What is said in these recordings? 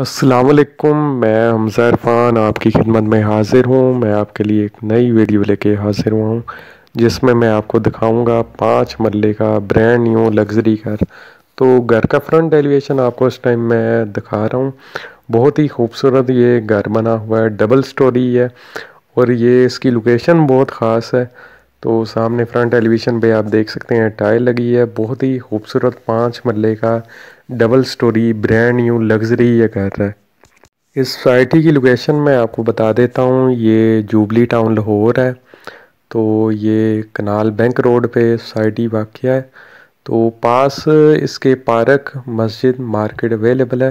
असलकुम मैं हमज़ा इरफान आपकी खिदमत में हाज़िर हूँ मैं आपके लिए एक नई वीडियो लेके हाज़िर हुआ हूँ जिसमें मैं आपको दिखाऊंगा पाँच मरले का ब्रांड न्यू लग्जरी घर तो घर का फ्रंट एलिवेशन आपको इस टाइम मैं दिखा रहा हूँ बहुत ही खूबसूरत ये घर बना हुआ है डबल स्टोरी है और ये इसकी लोकेशन बहुत ख़ास है तो सामने फ्रंट एलिवेशन पे आप देख सकते हैं टाइल लगी है बहुत ही खूबसूरत पाँच मरले का double storey brand new luxury ये घर है इस सोसाइटी की लोकेशन मैं आपको बता देता हूँ ये जुबली टाउन लाहौर है तो ये कनाल बैंक रोड पे सोसाइटी वाक़ है तो पास इसके पार्क मस्जिद मार्केट अवेलेबल है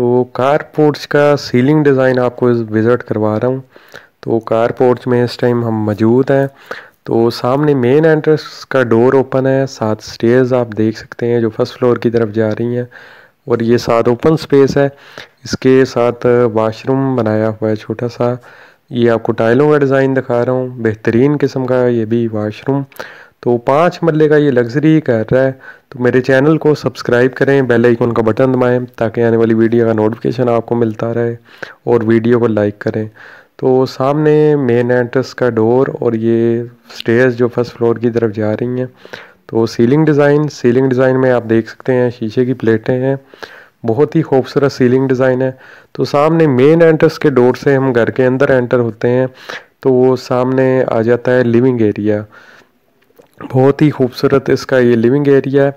तो कार पोर्च का सीलिंग डिज़ाइन आपको विज़िट करवा रहा हूँ तो कार पोर्च में इस टाइम हम मौजूद हैं तो सामने मेन एंट्रेंस का डोर ओपन है सात स्टेयर्स आप देख सकते हैं जो फर्स्ट फ्लोर की तरफ जा रही हैं और ये सात ओपन स्पेस है इसके साथ वाशरूम बनाया हुआ है छोटा सा ये आपको टाइलों का डिज़ाइन दिखा रहा हूँ बेहतरीन किस्म का ये भी वाशरूम तो पाँच मरले का ये लग्जरी कर रहा है तो मेरे चैनल को सब्सक्राइब करें बेल आइकन का बटन दबाएं ताकि आने वाली वीडियो का नोटिफिकेशन आपको मिलता रहे और वीडियो को लाइक करें तो सामने मेन एंट्रेंस का डोर और ये स्टेयर्स जो फर्स्ट फ्लोर की तरफ जा रही हैं तो सीलिंग डिज़ाइन सीलिंग डिज़ाइन में आप देख सकते हैं शीशे की प्लेटें हैं बहुत ही खूबसूरत सीलिंग डिज़ाइन है तो सामने मेन एंट्रेंस के डोर से हम घर के अंदर एंटर होते हैं तो वो सामने आ जाता है लिविंग एरिया बहुत ही खूबसूरत इसका ये लिविंग एरिया है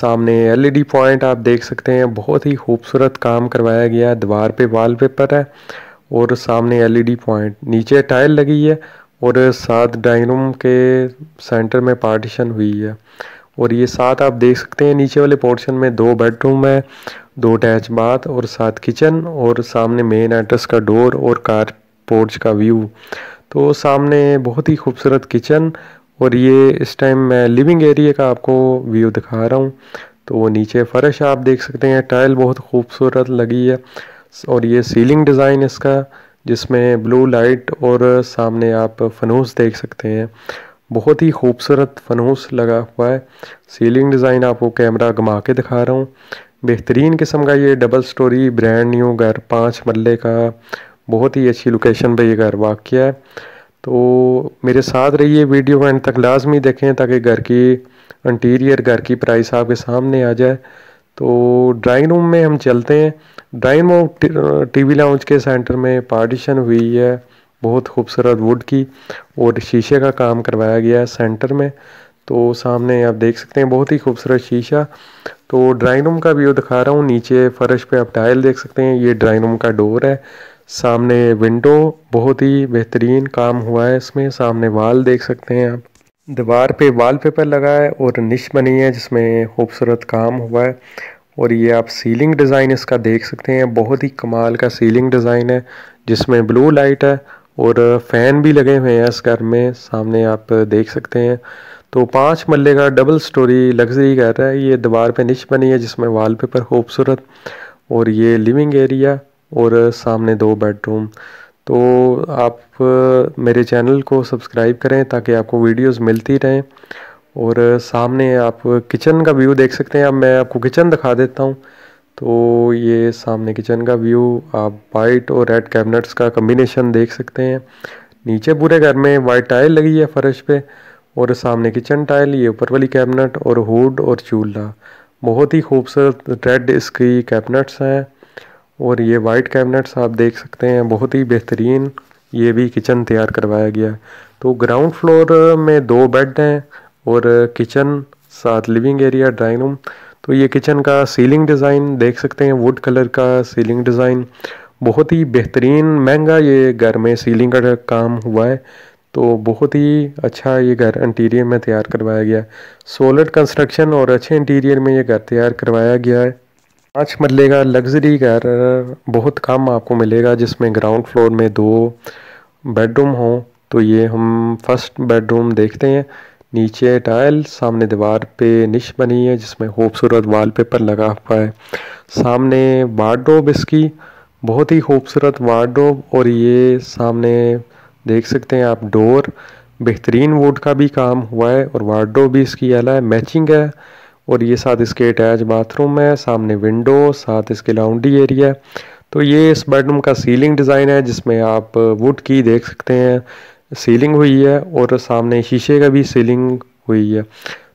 सामने एलईडी पॉइंट आप देख सकते हैं बहुत ही खूबसूरत काम करवाया गया है दीवार पे वॉलपेपर है और सामने एलईडी पॉइंट नीचे टाइल लगी है और सात डाइनिंग रूम के सेंटर में पार्टीशन हुई है और ये सात आप देख सकते हैं नीचे वाले पोर्शन में दो बेडरूम है दो अटैच बाथ और सात किचन और सामने मेन एड्रेस का डोर और कार पोर्च का व्यू तो सामने बहुत ही खूबसूरत किचन और ये इस टाइम मैं लिविंग एरिया का आपको व्यू दिखा रहा हूँ तो नीचे फ़र्श आप देख सकते हैं टाइल बहुत खूबसूरत लगी है और ये सीलिंग डिज़ाइन इसका जिसमें ब्लू लाइट और सामने आप फनूस देख सकते हैं बहुत ही खूबसूरत फनूस लगा हुआ है सीलिंग डिज़ाइन आपको कैमरा घुमा के दिखा रहा हूँ बेहतरीन किस्म का ये डबल स्टोरी ब्रांड न्यू घर पाँच मल्ले का बहुत ही अच्छी लोकेशन पर ये घर वाक़ है तो मेरे साथ रहिए वीडियो एंड तक लाजमी देखें ताकि घर की इंटीरियर घर की प्राइस आपके सामने आ जाए तो ड्राइंग रूम में हम चलते हैं ड्राइंग रूम टीवी लाउंज के सेंटर में पार्टीशन हुई है बहुत खूबसूरत वुड की और शीशे का काम करवाया गया है सेंटर में तो सामने आप देख सकते हैं बहुत ही खूबसूरत शीशा तो ड्राइंग रूम का व्यू दिखा रहा हूँ नीचे फर्श पे आप टाइल देख सकते हैं ये ड्राइंग रूम का डोर है सामने विंडो बहुत ही बेहतरीन काम हुआ है इसमें सामने वाल देख सकते हैं आप दीवार पे वॉलपेपर लगा है और निश बनी है जिसमें खूबसूरत काम हुआ है और ये आप सीलिंग डिज़ाइन इसका देख सकते हैं बहुत ही कमाल का सीलिंग डिज़ाइन है जिसमें ब्लू लाइट है और फ़ैन भी लगे हुए हैं इस घर में सामने आप देख सकते हैं तो पाँच मल्ले का डबल स्टोरी लग्जरी घर है ये दीवार पे निश बनी है जिसमें वॉलपेपर खूबसूरत और ये लिविंग एरिया और सामने दो बेडरूम तो आप मेरे चैनल को सब्सक्राइब करें ताकि आपको वीडियोस मिलती रहें और सामने आप किचन का व्यू देख सकते हैं अब मैं आपको किचन दिखा देता हूँ तो ये सामने किचन का व्यू आप वाइट और रेड कैबिनेट्स का कम्बिनेशन देख सकते हैं नीचे पूरे घर में वाइट टाइल लगी है फर्श पे और सामने किचन टाइल ये ऊपर वाली कैबिनेट और हुड और चूल्हा बहुत ही खूबसूरत रेड इसकी कैबिनेट्स हैं और ये वाइट कैबिनेट्स आप देख सकते हैं बहुत ही बेहतरीन ये भी किचन तैयार करवाया गया है तो ग्राउंड फ्लोर में दो बेड हैं और किचन साथ लिविंग एरिया ड्राइंग रूम तो ये किचन का सीलिंग डिज़ाइन देख सकते हैं वुड कलर का सीलिंग डिज़ाइन बहुत ही बेहतरीन महंगा ये घर में सीलिंग का काम हुआ है तो बहुत ही अच्छा ये घर इंटीरियर में तैयार करवाया गया है सोलड कंस्ट्रक्शन और अच्छे इंटीरियर में ये घर तैयार करवाया गया है पाँच मरले का लग्जरी घर बहुत कम आपको मिलेगा जिसमें ग्राउंड फ्लोर में दो बेडरूम हो तो ये हम फर्स्ट बेडरूम देखते हैं नीचे टाइल सामने दीवार पे निश बनी है जिसमें खूबसूरत वॉलपेपर लगा हुआ है सामने वार्डरोब इसकी बहुत ही खूबसूरत वार्डरोब और ये सामने देख सकते हैं आप डोर बेहतरीन वुड का भी काम हुआ है और वार्डरोब भी इसकी अला है मैचिंग है और ये साथ इसके अटैच बाथरूम है सामने विंडो साथ इसके लाउंडी एरिया तो ये इस बेडरूम का सीलिंग डिज़ाइन है जिसमें आप वुड की देख सकते हैं सीलिंग हुई है और सामने शीशे का भी सीलिंग हुई है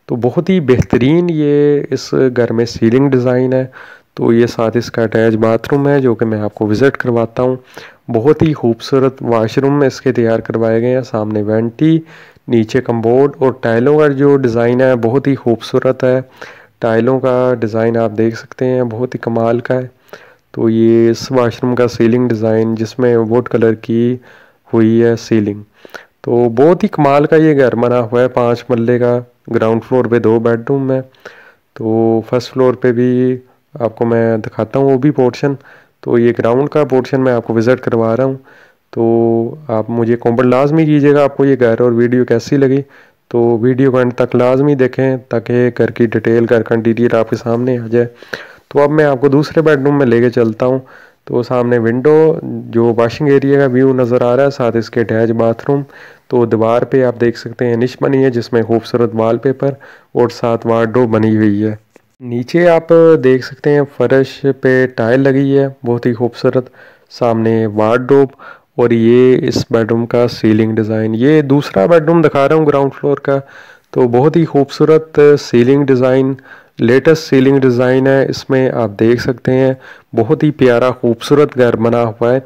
तो बहुत ही बेहतरीन ये इस घर में सीलिंग डिज़ाइन है तो ये साथ इसका अटैच बाथरूम है जो कि मैं आपको विज़िट करवाता हूँ बहुत ही खूबसूरत वाशरूम इसके तैयार करवाए गए हैं सामने वेंटी नीचे कम्बोर्ड और टाइलों का जो डिज़ाइन है बहुत ही खूबसूरत है टाइलों का डिज़ाइन आप देख सकते हैं बहुत ही कमाल का है तो ये इस वाशरूम का सीलिंग डिज़ाइन जिसमें वुड कलर की हुई है सीलिंग तो बहुत ही कमाल का ये घर बना हुआ है पाँच मल्ले का ग्राउंड फ्लोर पे दो बेडरूम है तो फर्स्ट फ्लोर पे भी आपको मैं दिखाता हूँ वो भी पोर्शन तो ये ग्राउंड का पोर्शन मैं आपको विज़िट करवा रहा हूँ तो आप मुझे कॉमेंट लाजमी कीजिएगा आपको ये घर और वीडियो कैसी लगी तो वीडियो को एंड तक लाजमी देखें ताकि घर की डिटेल घर का डिटेल आपके सामने आ जाए तो अब मैं आपको दूसरे बेडरूम में लेके चलता हूँ तो सामने विंडो जो वाशिंग एरिया का व्यू नज़र आ रहा है साथ इसके अटैच बाथरूम तो दीवार पे आप देख सकते हैं निश बनी है जिसमें खूबसूरत वॉलपेपर और साथ वार्डो बनी हुई है नीचे आप देख सकते हैं फर्श पे टाइल लगी है बहुत ही खूबसूरत सामने वार्डरोब और ये इस बेडरूम का सीलिंग डिज़ाइन ये दूसरा बेडरूम दिखा रहा हूँ ग्राउंड फ्लोर का तो बहुत ही खूबसूरत ceiling design latest ceiling design है इसमें आप देख सकते हैं बहुत ही प्यारा खूबसूरत घर बना हुआ है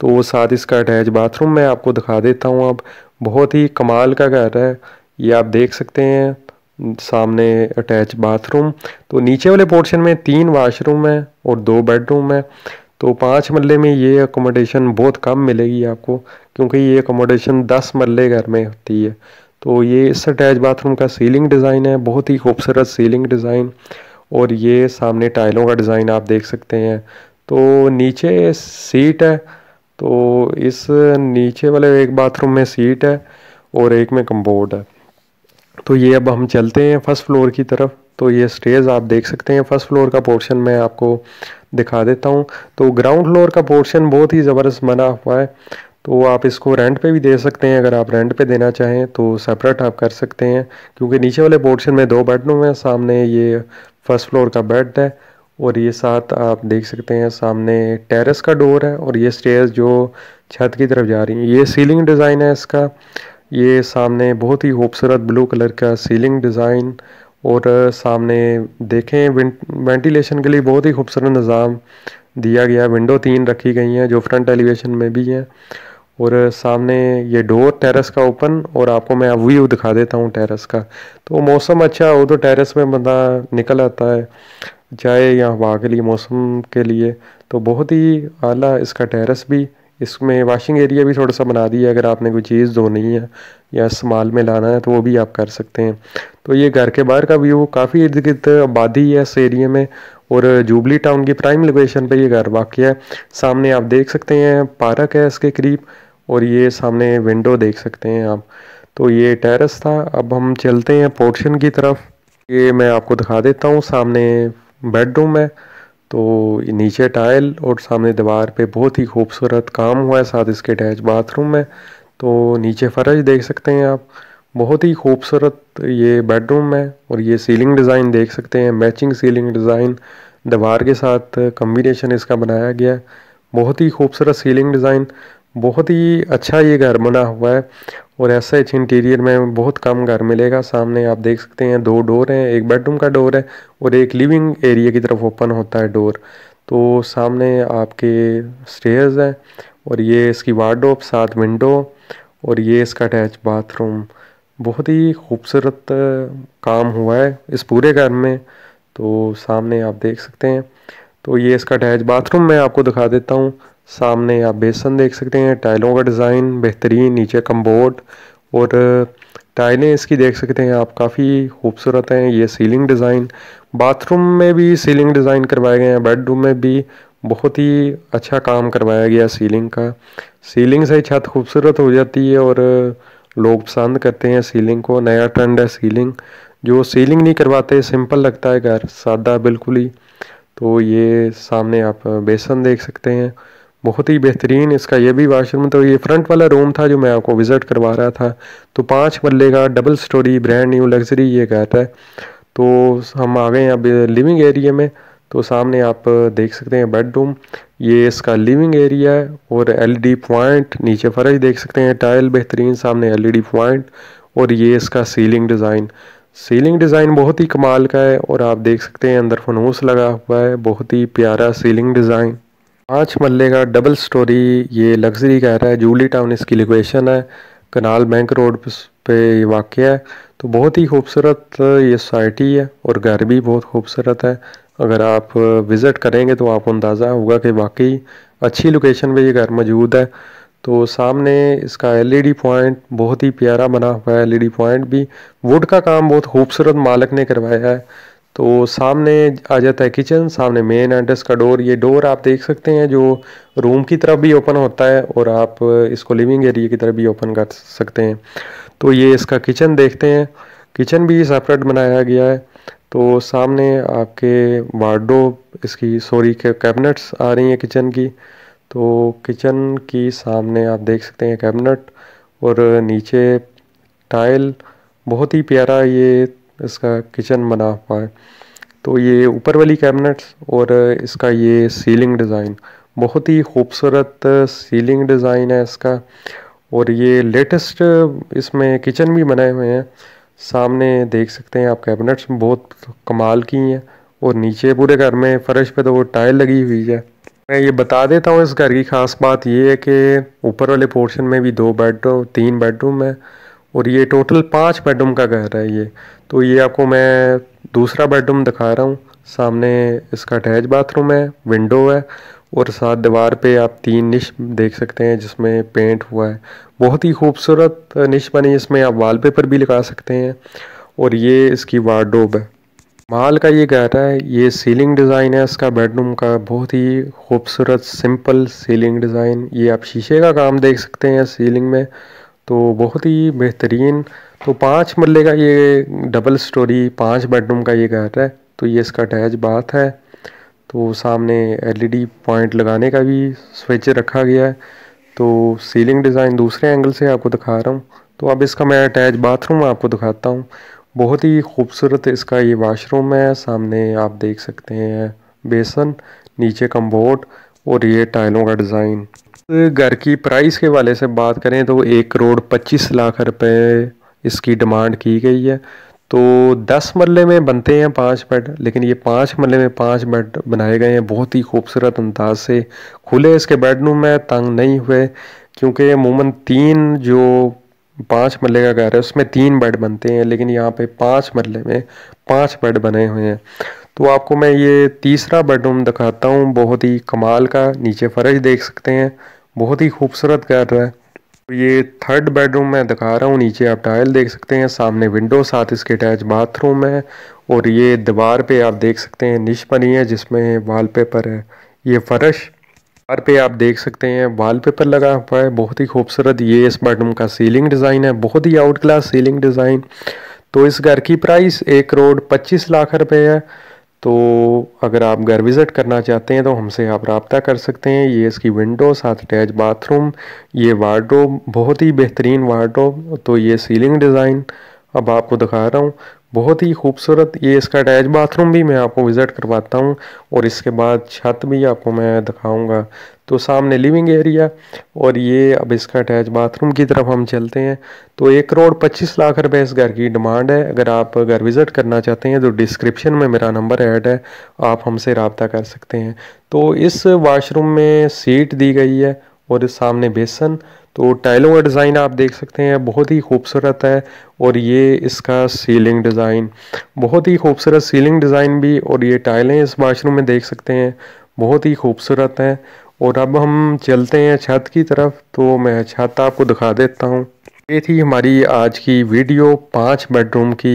तो वो साथ इसका अटैच बाथरूम मैं आपको दिखा देता हूँ अब बहुत ही कमाल का घर है ये आप देख सकते हैं सामने अटैच बाथरूम तो नीचे वाले पोर्शन में तीन वाशरूम है और दो बेडरूम है तो पाँच मरले में ये अकोमोडेशन बहुत कम मिलेगी आपको क्योंकि ये अकोमोडेशन दस मरले घर में होती है तो ये इस अटैच बाथरूम का सीलिंग डिज़ाइन है बहुत ही खूबसूरत सीलिंग डिज़ाइन और ये सामने टाइलों का डिज़ाइन आप देख सकते हैं तो नीचे सीट है तो इस नीचे वाले एक बाथरूम में सीट है और एक में कम्बोर्ड है तो ये अब हम चलते हैं फर्स्ट फ्लोर की तरफ तो ये स्टेज आप देख सकते हैं फर्स्ट फ्लोर का पोर्शन मैं आपको दिखा देता हूँ तो ग्राउंड फ्लोर का पोर्शन बहुत ही ज़बरदस्त बना हुआ है तो आप इसको रेंट पे भी दे सकते हैं अगर आप रेंट पे देना चाहें तो सेपरेट आप कर सकते हैं क्योंकि नीचे वाले पोर्शन में दो बेडरूम हैं सामने ये फर्स्ट फ्लोर का बेड है और ये साथ आप देख सकते हैं सामने टेरेस का डोर है और ये स्टेज जो छत की तरफ जा रही है ये सीलिंग डिज़ाइन है इसका ये सामने बहुत ही खूबसूरत ब्लू कलर का सीलिंग डिज़ाइन और सामने देखें वेंटिलेशन के लिए बहुत ही खूबसूरत निज़ाम दिया गया विंडो तीन रखी गई हैं जो फ्रंट एलिवेशन में भी हैं और सामने ये डोर टेरेस का ओपन और आपको मैं अब व्यू दिखा देता हूँ टेरेस का तो मौसम अच्छा हो तो टेरेस में बंदा निकल आता है चाहे या हवा के लिए मौसम के लिए तो बहुत ही आला इसका टेरेस भी इसमें वाशिंग एरिया भी थोड़ा सा बना दिया अगर आपने कोई चीज़ धोनी है या इस्तेमाल में लाना है तो वो भी आप कर सकते हैं तो ये घर के बाहर का व्यू काफ़ी इर्द गिर्द आबादी है इस एरिए में और जुबली टाउन की प्राइम लोकेशन पर ये घर वाक़ है सामने आप देख सकते हैं पार्क है इसके करीब और ये सामने विंडो देख सकते हैं आप तो ये टेरेस था अब हम चलते हैं पोर्शन की तरफ ये मैं आपको दिखा देता हूँ सामने बेडरूम है तो नीचे टाइल और सामने दीवार पे बहुत ही खूबसूरत काम हुआ है साथ इसके अटैच बाथरूम में तो नीचे फर्श देख सकते हैं आप बहुत ही खूबसूरत ये बेडरूम है और ये सीलिंग डिज़ाइन देख सकते हैं मैचिंग सीलिंग डिज़ाइन दीवार के साथ कम्बिनेशन इसका बनाया गया है बहुत ही खूबसूरत सीलिंग डिज़ाइन बहुत ही अच्छा ये घर बना हुआ है और ऐसा इस इंटीरियर में बहुत कम घर मिलेगा सामने आप देख सकते हैं दो डोर हैं एक बेडरूम का डोर है और एक लिविंग एरिया की तरफ ओपन होता है डोर तो सामने आपके स्टेयर्स हैं और ये इसकी वार्डरोब साथ विंडो और ये इसका अटैच बाथरूम बहुत ही खूबसूरत काम हुआ है इस पूरे घर में तो सामने आप देख सकते हैं तो ये इसका अटैच बाथरूम मैं आपको दिखा देता हूँ सामने आप बेसन देख सकते हैं टाइलों का डिज़ाइन बेहतरीन नीचे कम्बोर्ड और टाइलें इसकी देख सकते हैं आप काफ़ी खूबसूरत हैं ये सीलिंग डिज़ाइन बाथरूम में भी सीलिंग डिज़ाइन करवाए गए हैं बेडरूम में भी बहुत ही अच्छा काम करवाया गया सीलिंग का सीलिंग से छत खूबसूरत हो जाती है और लोग पसंद करते हैं सीलिंग को नया ट्रेंड है सीलिंग जो सीलिंग नहीं करवाते सिंपल लगता है घर सादा बिल्कुल ही तो ये सामने आप बेसन देख सकते हैं बहुत ही बेहतरीन इसका ये भी वाशरूम तो ये फ्रंट वाला रूम था जो मैं आपको विज़िट करवा रहा था तो पाँच मल्ले का double storey brand new luxury ये कहता है तो हम आ गए अब लिविंग एरिया में तो सामने आप देख सकते हैं बेडरूम ये इसका लिविंग एरिया है और एलईडी पॉइंट नीचे फर्श देख सकते हैं टाइल बेहतरीन सामने एल पॉइंट और ये इसका सीलिंग डिज़ाइन सीलिंग डिज़ाइन बहुत ही कमाल का है और आप देख सकते हैं अंदर फनूस लगा हुआ है बहुत ही प्यारा सीलिंग डिज़ाइन पाँच मल्ले का डबल स्टोरी ये लग्जरी कह रहा है जूली टाउन इसकी लोकेशन है कनाल बैंक रोड पे ये वाक़ है तो बहुत ही खूबसूरत ये सोसाइटी है और घर भी बहुत खूबसूरत है अगर आप विज़िट करेंगे तो आपको अंदाज़ा होगा कि वाकई अच्छी लोकेशन पे ये घर मौजूद है तो सामने इसका एलईडी पॉइंट e बहुत ही प्यारा बना हुआ है एलईडी पॉइंट e भी वुड का काम बहुत खूबसूरत मालक ने करवाया है तो सामने आ जाता है किचन सामने मेन एड्रेस का डोर ये डोर आप देख सकते हैं जो रूम की तरफ भी ओपन होता है और आप इसको लिविंग एरिया की तरफ भी ओपन कर सकते हैं तो ये इसका किचन देखते हैं किचन भी सेपरेट बनाया गया है तो सामने आपके वार्डोब इसकी सॉरी के कैबिनेट्स आ रही हैं किचन की तो किचन की सामने आप देख सकते हैं कैबिनेट और नीचे टाइल बहुत ही प्यारा ये इसका किचन बना हुआ है तो ये ऊपर वाली कैबिनेट्स और इसका ये सीलिंग डिज़ाइन बहुत ही खूबसूरत सीलिंग डिज़ाइन है इसका और ये लेटेस्ट इसमें किचन भी बनाए हुए हैं सामने देख सकते हैं आप कैबिनेट्स बहुत कमाल की हैं और नीचे पूरे घर में फ़र्श पे तो वो टाइल लगी हुई है मैं ये बता देता हूँ इस घर की ख़ास बात ये है कि ऊपर वाले पोर्शन में भी दो बेडरूम तीन बेडरूम है और ये टोटल पाँच बेडरूम का घर है ये तो ये आपको मैं दूसरा बेडरूम दिखा रहा हूँ सामने इसका अटैच बाथरूम है विंडो है और साथ दीवार पे आप तीन निश देख सकते हैं जिसमें पेंट हुआ है बहुत ही खूबसूरत निश बनी इसमें आप वॉलपेपर भी लगा सकते हैं और ये इसकी वार्डोब है माल का ये घर है ये सीलिंग डिज़ाइन है इसका बेडरूम का बहुत ही खूबसूरत सिंपल सीलिंग डिज़ाइन ये आप शीशे का काम देख सकते हैं सीलिंग में तो बहुत ही बेहतरीन तो पाँच मरले का ये डबल स्टोरी पाँच बेडरूम का ये घर है तो ये इसका अटैच बाथ है तो सामने एलईडी पॉइंट e लगाने का भी स्विच रखा गया है तो सीलिंग डिज़ाइन दूसरे एंगल से आपको दिखा रहा हूँ तो अब इसका मैं अटैच बाथरूम आपको दिखाता हूँ बहुत ही खूबसूरत इसका ये वाशरूम है सामने आप देख सकते हैं बेसन नीचे कम्बोर्ड और ये टाइलों का डिज़ाइन घर की प्राइस के वाले से बात करें तो एक करोड़ पच्चीस लाख रुपए इसकी डिमांड की गई है तो दस मरले में बनते हैं पाँच बेड लेकिन ये पाँच मरले में पाँच बेड बनाए गए हैं बहुत ही खूबसूरत अंदाज से खुले इसके बेडरूम में तंग नहीं हुए क्योंकि अमूमन तीन जो पाँच मरले का घर है उसमें तीन बेड बनते हैं लेकिन यहाँ पे पाँच मरले में पाँच बेड बने हुए हैं तो आपको मैं ये तीसरा बेडरूम दिखाता हूँ बहुत ही कमाल का नीचे फर्श देख सकते हैं बहुत ही खूबसूरत घर है ये थर्ड बेडरूम में दिखा रहा हूँ नीचे आप टाइल देख सकते हैं सामने विंडो साथ इसके अटैच बाथरूम है और ये दीवार पे आप देख सकते हैं निश बनी है जिसमें वॉलपेपर है ये फर्श दीवार पे आप देख सकते हैं वॉलपेपर लगा हुआ है बहुत ही खूबसूरत ये इस बेडरूम का सीलिंग डिज़ाइन है बहुत ही आउट क्लास सीलिंग डिज़ाइन तो इस घर की प्राइस एक करोड़ पच्चीस लाख रुपये है तो अगर आप घर विज़िट करना चाहते हैं तो हमसे आप रबता कर सकते हैं ये इसकी विंडो साथ अटैच बाथरूम ये वार्ड्रोब बहुत ही बेहतरीन वार्ड्रोब तो ये सीलिंग डिज़ाइन अब आपको दिखा रहा हूँ बहुत ही खूबसूरत ये इसका अटैच बाथरूम भी मैं आपको विज़िट करवाता हूँ और इसके बाद छत भी आपको मैं दिखाऊँगा तो सामने लिविंग एरिया और ये अब इसका अटैच बाथरूम की तरफ हम चलते हैं तो एक करोड़ पच्चीस लाख रुपए इस घर की डिमांड है अगर आप घर विज़िट करना चाहते हैं तो डिस्क्रिप्शन में मेरा नंबर ऐड है आप हमसे रबता कर सकते हैं तो इस वाशरूम में सीट दी गई है और इस सामने बेसन तो टाइलों का डिज़ाइन आप देख सकते हैं बहुत ही खूबसूरत है और ये इसका सीलिंग डिज़ाइन बहुत ही खूबसूरत सीलिंग डिज़ाइन भी और ये टाइलें इस वाशरूम में देख सकते हैं बहुत ही खूबसूरत हैं और अब हम चलते हैं छत की तरफ तो मैं छत आपको दिखा देता हूँ ये थी हमारी आज की वीडियो पाँच बेडरूम की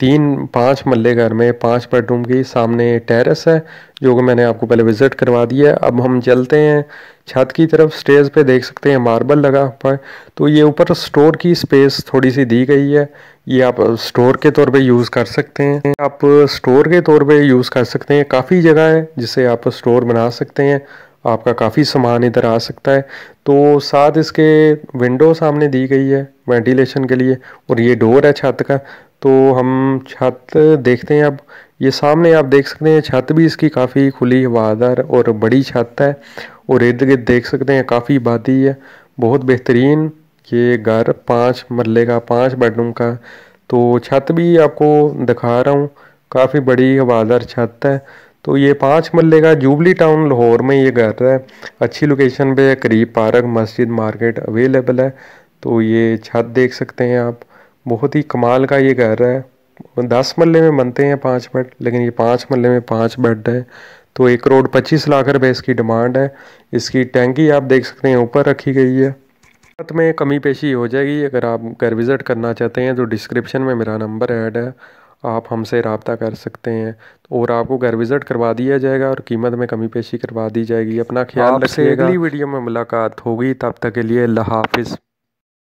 तीन पाँच मल्ले घर में पाँच बेडरूम की सामने टेरेस है जो कि मैंने आपको पहले विज़िट करवा दिया है अब हम चलते हैं छत की तरफ स्टेज पे देख सकते हैं मार्बल लगा हुआ है तो ये ऊपर स्टोर की स्पेस थोड़ी सी दी गई है ये आप स्टोर के तौर पे यूज़ कर सकते हैं आप स्टोर के तौर पे यूज़ कर सकते हैं काफ़ी जगह है जिसे आप स्टोर बना सकते हैं आपका काफ़ी सामान इधर आ सकता है तो साथ इसके विंडो सामने दी गई है वेंटिलेशन के लिए और ये डोर है छत का तो हम छत देखते हैं अब ये सामने आप देख सकते हैं छत भी इसकी काफ़ी खुली हवादार और बड़ी छत है और इर्द गिर्द देख सकते हैं काफ़ी आबादी है बहुत बेहतरीन ये घर पाँच मरले का पाँच बेडरूम का तो छत भी आपको दिखा रहा हूँ काफ़ी बड़ी हवादार छत है तो ये पाँच मल्ले का जूबली टाउन लाहौर में ये घर है अच्छी लोकेशन पे है करीब पार्क मस्जिद मार्केट अवेलेबल है तो ये छत देख सकते हैं आप बहुत ही कमाल का ये घर है दस मल्ले में बनते हैं पाँच बेड लेकिन ये पाँच मल्ले में पाँच बेड है तो एक करोड़ पच्चीस लाख रुपए इसकी डिमांड है इसकी टैंकी आप देख सकते हैं ऊपर रखी गई है में कमी पेशी हो जाएगी अगर आप घर विज़िट करना चाहते हैं तो डिस्क्रिप्शन में मेरा नंबर ऐड है आप हमसे रबता कर सकते हैं और आपको घर विज़िट करवा दिया जाएगा और कीमत में कमी पेशी करवा दी जाएगी अपना ख्याल रखिएगा अगली वीडियो में मुलाकात होगी तब तक के लिए अल्लाह हाफिज़